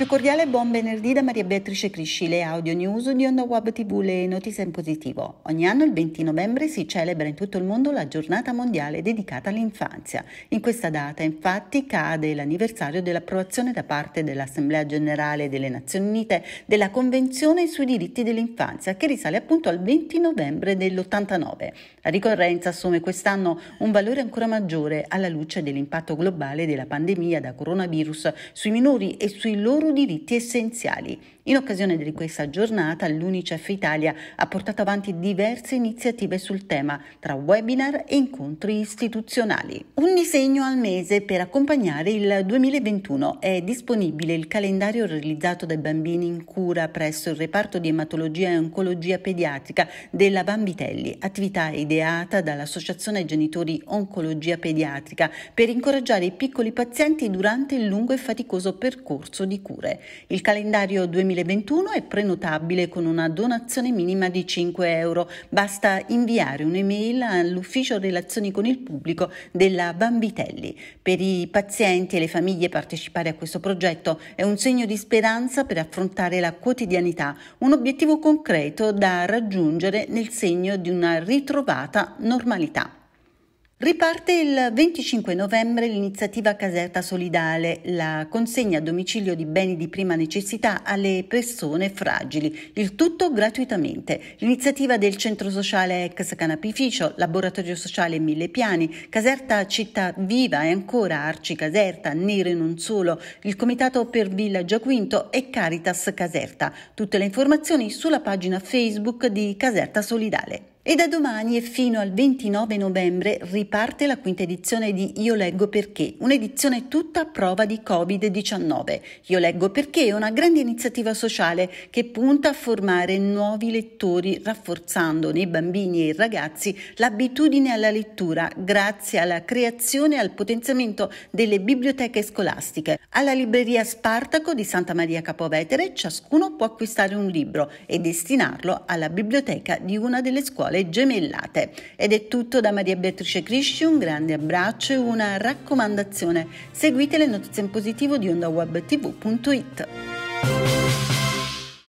più cordiale buon venerdì da Maria Beatrice Crisci, le audio news di Onda Web TV, le notizie in positivo. Ogni anno il 20 novembre si celebra in tutto il mondo la giornata mondiale dedicata all'infanzia. In questa data infatti cade l'anniversario dell'approvazione da parte dell'Assemblea Generale delle Nazioni Unite della Convenzione sui diritti dell'infanzia che risale appunto al 20 novembre dell'89. La ricorrenza assume quest'anno un valore ancora maggiore alla luce dell'impatto globale della pandemia da coronavirus sui minori e sui loro loro diritti essenziali. In occasione di questa giornata l'UNICEF Italia ha portato avanti diverse iniziative sul tema, tra webinar e incontri istituzionali. Un disegno al mese per accompagnare il 2021 è disponibile il calendario realizzato dai bambini in cura presso il reparto di ematologia e oncologia pediatrica della Bambitelli, attività ideata dall'Associazione Genitori Oncologia Pediatrica per incoraggiare i piccoli pazienti durante il lungo e faticoso percorso di cura letture. Il calendario 2021 è prenotabile con una donazione minima di 5 euro. Basta inviare un'email all'ufficio relazioni con il pubblico della Bambitelli. Per i pazienti e le famiglie partecipare a questo progetto è un segno di speranza per affrontare la quotidianità, un obiettivo concreto da raggiungere nel segno di una ritrovata normalità. Riparte il 25 novembre l'iniziativa Caserta Solidale, la consegna a domicilio di beni di prima necessità alle persone fragili, il tutto gratuitamente. L'iniziativa del centro sociale ex canapificio, laboratorio sociale Mille Piani, Caserta Città Viva e ancora Arci Caserta, Nero e non solo, il comitato per Villa Giaquinto e Caritas Caserta. Tutte le informazioni sulla pagina Facebook di Caserta Solidale. E da domani e fino al 29 novembre riparte la quinta edizione di Io leggo perché, un'edizione tutta a prova di Covid-19. Io leggo perché è una grande iniziativa sociale che punta a formare nuovi lettori, rafforzando nei bambini e i ragazzi l'abitudine alla lettura grazie alla creazione e al potenziamento delle biblioteche scolastiche. Alla libreria Spartaco di Santa Maria Capovetere ciascuno può acquistare un libro e destinarlo alla biblioteca di una delle scuole scuole gemellate. Ed è tutto da Maria Beatrice Crisci, un grande abbraccio e una raccomandazione. Seguite le notizie in positivo di ondawebtv.it.